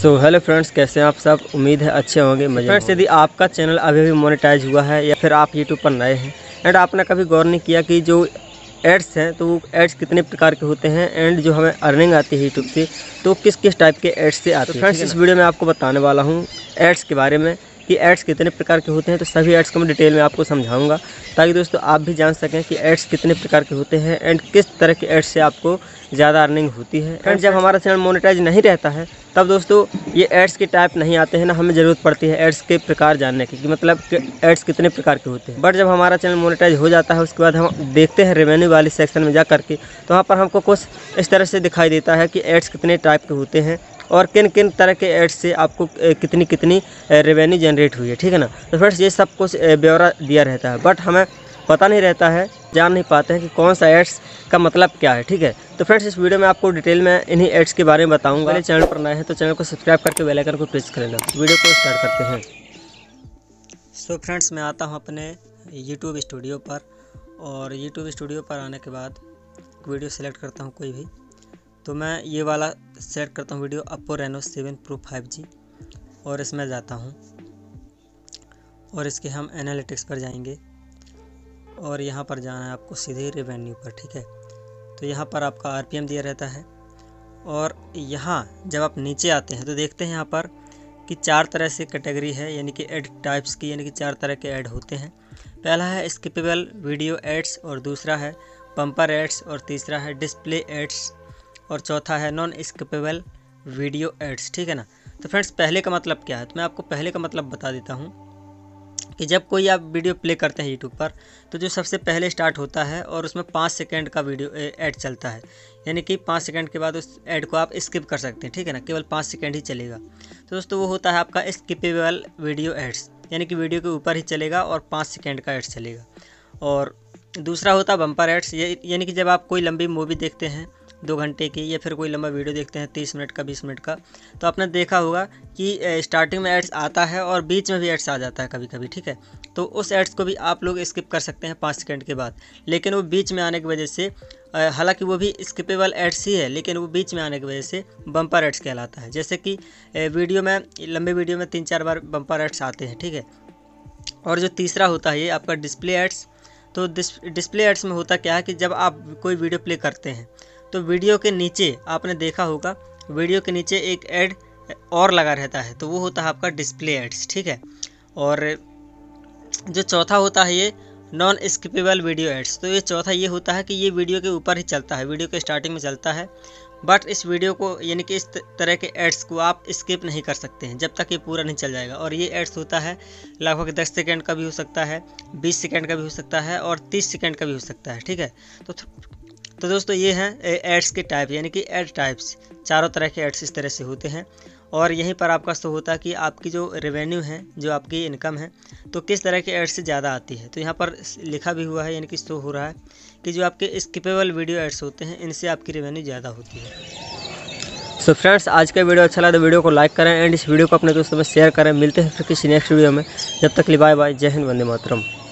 so hello friends कैसे हैं आप सब उम्मीद है अच्छे होंगे मजे फ्रेंड्स यदि आपका चैनल अभी भी मोनेटाइज हुआ है या फिर आप यूट्यूब पर नए हैं एंड आपने कभी गौर नहीं किया कि जो एड्स हैं तो वो एड्स कितने प्रकार के होते हैं एंड जो हमें अर्निंग आती है यूट्यूब से तो किस किस टाइप के एड्स से आते हैं फ्रेंड्स इस वीडियो में आपको बताने वाला हूँ एड्स के बारे में कि एड्स कितने प्रकार के होते हैं तो सभी एड्स को मैं डिटेल में आपको समझाऊंगा ताकि दोस्तों आप भी जान सकें कि एड्स कितने प्रकार के होते हैं एंड किस तरह के एड्स से आपको ज़्यादा अर्निंग होती है एंड जब हमारा चैनल मोनिटाइज नहीं रहता है तब दोस्तों ये एड्स के टाइप नहीं आते हैं ना हमें ज़रूरत पड़ती है एड्स के प्रकार जानने की कि मतलब एड्स कितने प्रकार के होते हैं बट जब हमारा चैनल मोनिटाइज हो जाता है उसके बाद हम देखते हैं रेवेन्यू वाले सेक्शन में जा करके तो वहाँ पर हमको कुछ इस तरह से दिखाई देता है कि एड्स कितने टाइप के होते हैं और किन किन तरह के एड्स से आपको कितनी कितनी रेवेन्यू जनरेट हुई है ठीक है ना तो फ्रेंड्स ये सब कुछ ब्यौरा दिया रहता है बट हमें पता नहीं रहता है जान नहीं पाते हैं कि कौन सा एड्स का मतलब क्या है ठीक है तो फ्रेंड्स इस वीडियो में आपको डिटेल में इन्हीं एड्स के बारे में बताऊंगा अगले चैनल पर नए हैं तो चैनल को सब्सक्राइब करके बेलाइकन को प्रेस कर लेना वीडियो को स्टार्ट करते हैं सो so फ्रेंड्स मैं आता हूँ अपने यूट्यूब स्टूडियो पर और यूट्यूब स्टूडियो पर आने के बाद वीडियो सेलेक्ट करता हूँ कोई भी तो मैं ये वाला सेट करता हूँ video Oppo Reno seven pro five G और इसमें जाता हूँ और इसके हम एनालिटिक्स पर जाएंगे और यहाँ पर जाना है आपको सीधे रेवेन्यू पर ठीक है तो यहाँ पर आपका आर दिया रहता है और यहाँ जब आप नीचे आते हैं तो देखते हैं यहाँ पर कि चार तरह से कैटेगरी है यानी कि एड टाइप्स की यानी कि चार तरह के ऐड होते हैं पहला है स्किपेबल वीडियो एड्स और दूसरा है पंपर एड्स और तीसरा है डिस्प्ले एड्स और चौथा है नॉन स्किपेबल वीडियो एड्स ठीक है ना तो फ्रेंड्स पहले का मतलब क्या है तो मैं आपको पहले का मतलब बता देता हूँ कि जब कोई आप वीडियो प्ले करते हैं यूट्यूब पर तो जो सबसे पहले स्टार्ट होता है और उसमें पाँच सेकेंड का वीडियो ऐड चलता है यानी कि पाँच सेकेंड के बाद उस ऐड को आप स्किप कर सकते हैं ठीक है ना केवल पाँच सेकेंड ही चलेगा तो दोस्तों वो होता है आपका स्किपेबल वीडियो एड्स यानी कि वीडियो के ऊपर ही चलेगा और पाँच सेकेंड का एड्स चलेगा और दूसरा होता है बम्पर एड्स यानी कि जब आप कोई लंबी मूवी देखते हैं दो घंटे की या फिर कोई लंबा वीडियो देखते हैं तीस मिनट का बीस मिनट का तो आपने देखा होगा कि स्टार्टिंग में एड्स आता है और बीच में भी एड्स आ जाता है कभी कभी ठीक है तो उस एड्स को भी आप लोग स्किप कर सकते हैं पाँच सेकेंड के बाद लेकिन वो बीच में आने की वजह से हालांकि वो भी स्किपेबल एड्स ही है लेकिन वो बीच में आने की वजह से बम्पर एड्स कहलाता है जैसे कि वीडियो में लंबे वीडियो में तीन चार बार बम्पर एड्स आते हैं ठीक है और जो तीसरा होता है ये आपका डिस्प्ले एड्स तो डिस्प्ले एड्स में होता क्या है कि जब आप कोई वीडियो प्ले करते हैं तो वीडियो के नीचे आपने देखा होगा वीडियो के नीचे एक ऐड और लगा रहता है तो वो होता है आपका डिस्प्ले एड्स ठीक है और जो चौथा होता है ये नॉन स्किपेबल वीडियो एड्स तो ये चौथा ये होता है कि ये वीडियो के ऊपर ही चलता है वीडियो के स्टार्टिंग में चलता है बट इस वीडियो को यानी कि इस तरह के एड्स को आप स्किप नहीं कर सकते हैं जब तक ये पूरा नहीं चल जाएगा और ये एड्स होता है लगभग दस सेकेंड का भी हो सकता है बीस सेकेंड का भी हो सकता है और तीस सेकेंड का भी हो सकता है ठीक है तो तो दोस्तों ये हैं एड्स के टाइप यानी कि एड टाइप्स चारों तरह के एड्स इस तरह से होते हैं और यहीं पर आपका शो होता है कि आपकी जो रेवेन्यू है जो आपकी इनकम है तो किस तरह के एड्स से ज़्यादा आती है तो यहाँ पर लिखा भी हुआ है यानी कि शो हो रहा है कि जो आपके स्किपेबल वीडियो एड्स होते हैं इनसे आपकी रेवेन्यू ज़्यादा होती है सो so फ्रेंड्स आज का वीडियो अच्छा लगा तो वीडियो को लाइक करें एंड इस वीडियो को अपने दोस्तों में शेयर करें मिलते हैं फिर किसी नेक्स्ट वीडियो में जब तक लिए बाय बाय जय हिंद वंदे मातरम